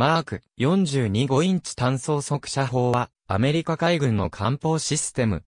マーク425インチ単装速射砲はアメリカ海軍の艦砲システム。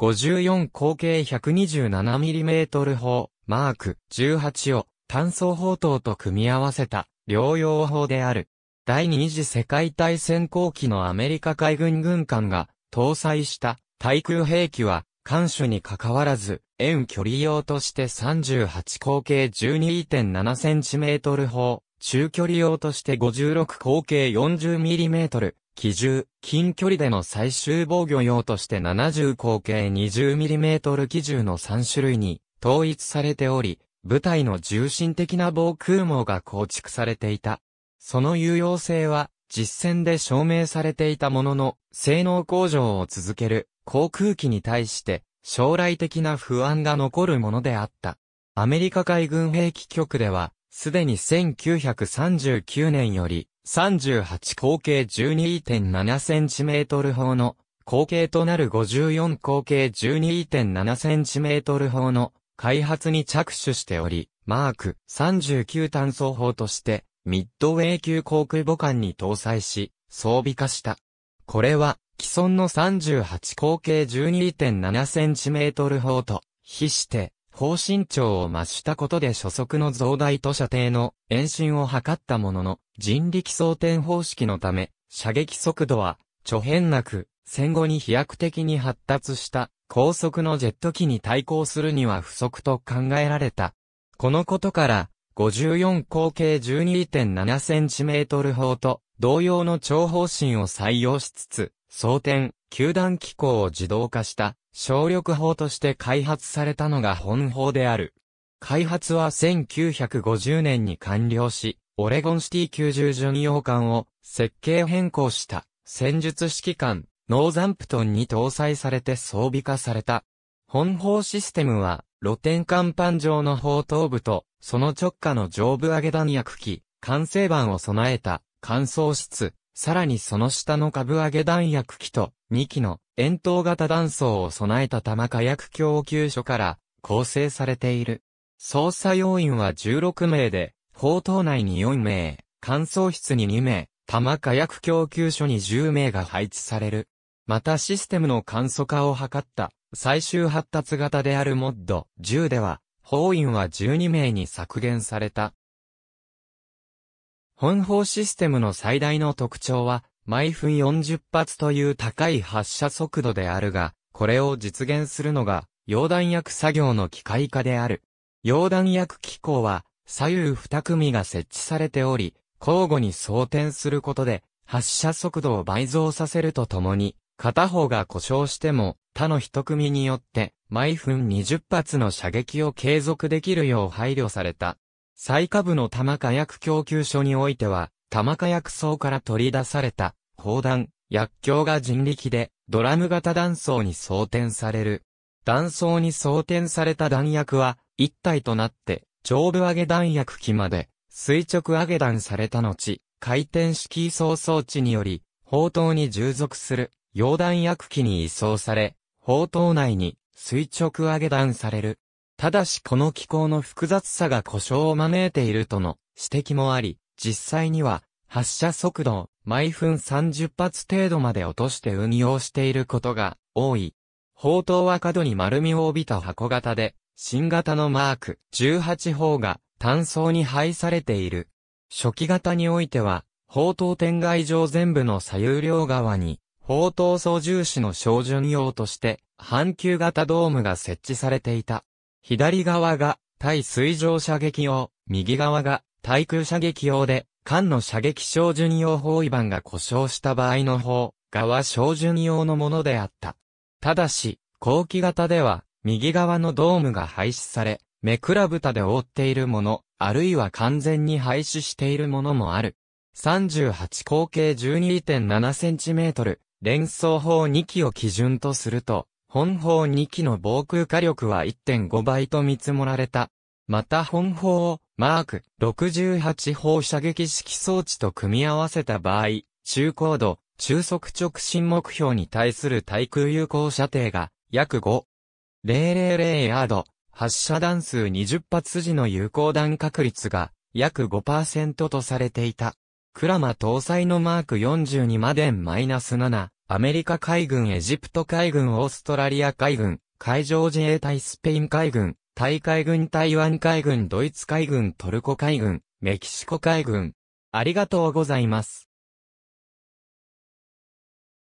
54口径 127mm 砲マーク18を単装砲塔と組み合わせた両用砲である。第二次世界大戦後期のアメリカ海軍軍艦が搭載した対空兵器は艦首に関わらず遠距離用として38口径 12.7cm 砲中距離用として56口径 40mm、機銃、近距離での最終防御用として70口径 20mm 機銃の3種類に統一されており、部隊の重心的な防空網が構築されていた。その有用性は実戦で証明されていたものの、性能向上を続ける航空機に対して将来的な不安が残るものであった。アメリカ海軍兵器局では、すでに1939年より、38口径 12.7cm 砲の、口径となる54口径 12.7cm 砲の開発に着手しており、マーク39単装砲として、ミッドウェイ級航空母艦に搭載し、装備化した。これは、既存の38口径 12.7cm 砲と、比して、方針長を増したことで所属の増大と射程の延伸を図ったものの、人力装填方式のため、射撃速度は、著変なく、戦後に飛躍的に発達した高速のジェット機に対抗するには不足と考えられた。このことから、54口径 12.7cm 砲と同様の長方針を採用しつつ、装填、球団機構を自動化した省力法として開発されたのが本法である。開発は1950年に完了し、オレゴンシティ90巡洋艦を設計変更した戦術指揮艦ノーザンプトンに搭載されて装備化された。本砲システムは露天甲板上の砲頭部とその直下の上部上げ弾薬機、完成板を備えた乾燥室、さらにその下の下部上げ弾薬機と2機の円筒型断層を備えた弾火薬供給所から構成されている。捜査要員は16名で、砲塔内に4名、乾燥室に2名、弾火薬供給所に10名が配置される。またシステムの簡素化を図った最終発達型であるモッド10では、砲員は12名に削減された。本法システムの最大の特徴は、毎分40発という高い発射速度であるが、これを実現するのが、溶弾薬作業の機械化である。溶弾薬機構は、左右2組が設置されており、交互に装填することで、発射速度を倍増させるとともに、片方が故障しても、他の1組によって、毎分20発の射撃を継続できるよう配慮された。最下部の弾火薬供給所においては、弾火薬層から取り出された砲弾、薬莢が人力で、ドラム型弾倉に装填される。弾倉に装填された弾薬は、一体となって、上部上げ弾薬機まで、垂直上げ弾された後、回転式移送装置により、砲塔に従属する、溶弾薬機に移送され、砲塔内に、垂直上げ弾される。ただしこの機構の複雑さが故障を招いているとの指摘もあり、実際には、発射速度を毎分30発程度まで落として運用していることが多い。砲塔は角に丸みを帯びた箱型で、新型のマーク18砲が単装に配されている。初期型においては、砲塔天外上全部の左右両側に、砲塔操縦士の照準用として、半球型ドームが設置されていた。左側が対水上射撃用、右側が対空射撃用で、艦の射撃照準用包囲板が故障した場合の方側は照準用のものであった。ただし、後期型では、右側のドームが廃止され、目くらぶたで覆っているもの、あるいは完全に廃止しているものもある。38口径 12.7cm、連装砲2機を基準とすると、本砲2機の防空火力は1.5倍と見積もられた。また本砲をマーク68砲射撃式装置と組み合わせた場合、中高度、中速直進目標に対する対空有効射程が約5。000ヤード、発射弾数20発時の有効弾確率が約5%とされていた。クラマ搭載のマーク42マデン -7、アメリカ海軍エジプト海軍オーストラリア海軍、海上自衛隊スペイン海軍、タイ海軍台湾海軍ドイツ海軍トルコ海軍メキシコ海軍ありがとうございます。